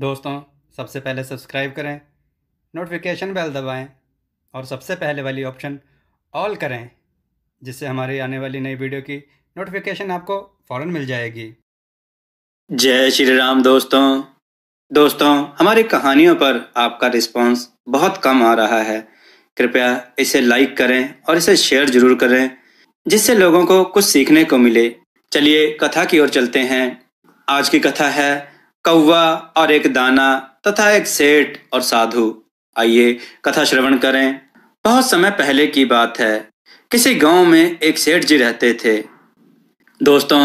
दोस्तों सबसे पहले सब्सक्राइब करें नोटिफिकेशन बेल दबाएं और सबसे पहले वाली ऑप्शन ऑल करें जिससे हमारी आने वाली नई वीडियो की नोटिफिकेशन आपको फौरन मिल जाएगी जय श्री राम दोस्तों दोस्तों हमारी कहानियों पर आपका रिस्पांस बहुत कम आ रहा है कृपया इसे लाइक करें और इसे शेयर जरूर करें जिससे लोगों को कुछ सीखने को मिले चलिए कथा की ओर चलते हैं आज की कथा है कौवा और एक दाना तथा एक सेठ और साधु आइए कथा श्रवण करें बहुत समय पहले की बात है किसी गांव में एक सेठ जी रहते थे दोस्तों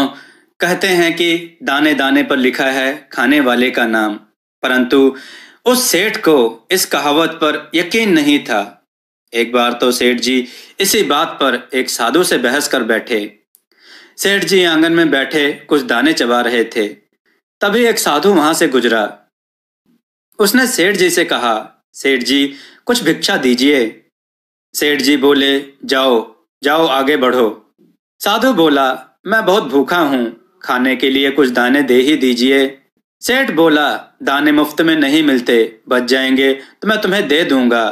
कहते हैं कि दाने दाने पर लिखा है खाने वाले का नाम परंतु उस सेठ को इस कहावत पर यकीन नहीं था एक बार तो सेठ जी इसी बात पर एक साधु से बहस कर बैठे सेठ जी आंगन में बैठे कुछ दाने चबा रहे थे तभी एक साधु वहां से गुजरा उसने सेठ जी से कहा सेठ जी कुछ भिक्षा दीजिए सेठ जी बोले जाओ जाओ आगे बढ़ो साधु बोला मैं बहुत भूखा हूं खाने के लिए कुछ दाने दे ही दीजिए सेठ बोला दाने मुफ्त में नहीं मिलते बच जाएंगे तो मैं तुम्हें दे दूंगा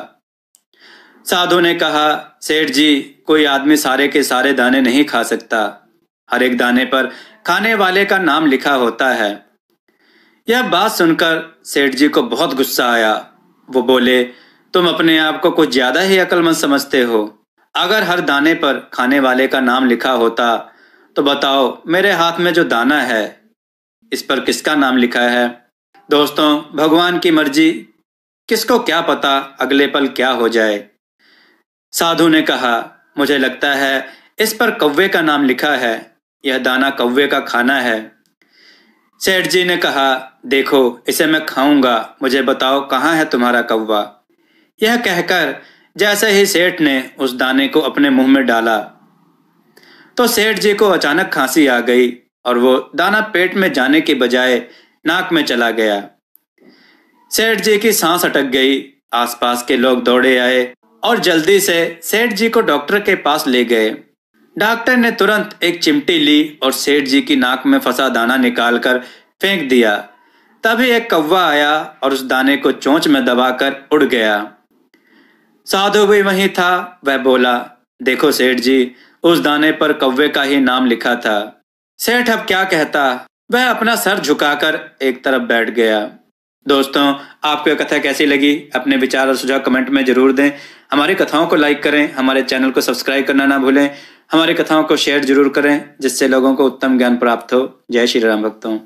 साधु ने कहा सेठ जी कोई आदमी सारे के सारे दाने नहीं खा सकता हर एक दाने पर खाने वाले का नाम लिखा होता है यह बात सुनकर सेठ जी को बहुत गुस्सा आया वो बोले तुम अपने आप को कुछ ज्यादा ही अकलमंद समझते हो अगर हर दाने पर खाने वाले का नाम लिखा होता तो बताओ मेरे हाथ में जो दाना है इस पर किसका नाम लिखा है दोस्तों भगवान की मर्जी किसको क्या पता अगले पल क्या हो जाए साधु ने कहा मुझे लगता है इस पर कौवे का नाम लिखा है यह दाना कौवे का खाना है सेठ जी ने कहा देखो इसे मैं खाऊंगा मुझे बताओ कहाँ है तुम्हारा कौवा यह कहकर जैसे ही सेठ ने उस दाने को अपने मुंह में डाला तो सेठ जी को अचानक खांसी आ गई और वो दाना पेट में जाने के बजाय नाक में चला गया सेठ जी की सांस अटक गई आसपास के लोग दौड़े आए और जल्दी से सेठ जी को डॉक्टर के पास ले गए डॉक्टर ने तुरंत एक चिमटी ली और सेठ जी की नाक में फंसा दाना निकालकर फेंक दिया तभी एक कौवा आया और उस दाने को चोंच में दबाकर उड़ गया साधु भी वहीं था वह बोला देखो सेठ जी उस दाने पर कौवे का ही नाम लिखा था सेठ अब क्या कहता वह अपना सर झुकाकर एक तरफ बैठ गया दोस्तों आपको यह कथा कैसी लगी अपने विचार और सुझाव कमेंट में जरूर दें हमारी कथाओं को लाइक करें हमारे चैनल को सब्सक्राइब करना ना भूलें हमारी कथाओं को शेयर जरूर करें जिससे लोगों को उत्तम ज्ञान प्राप्त हो जय श्री राम भक्तों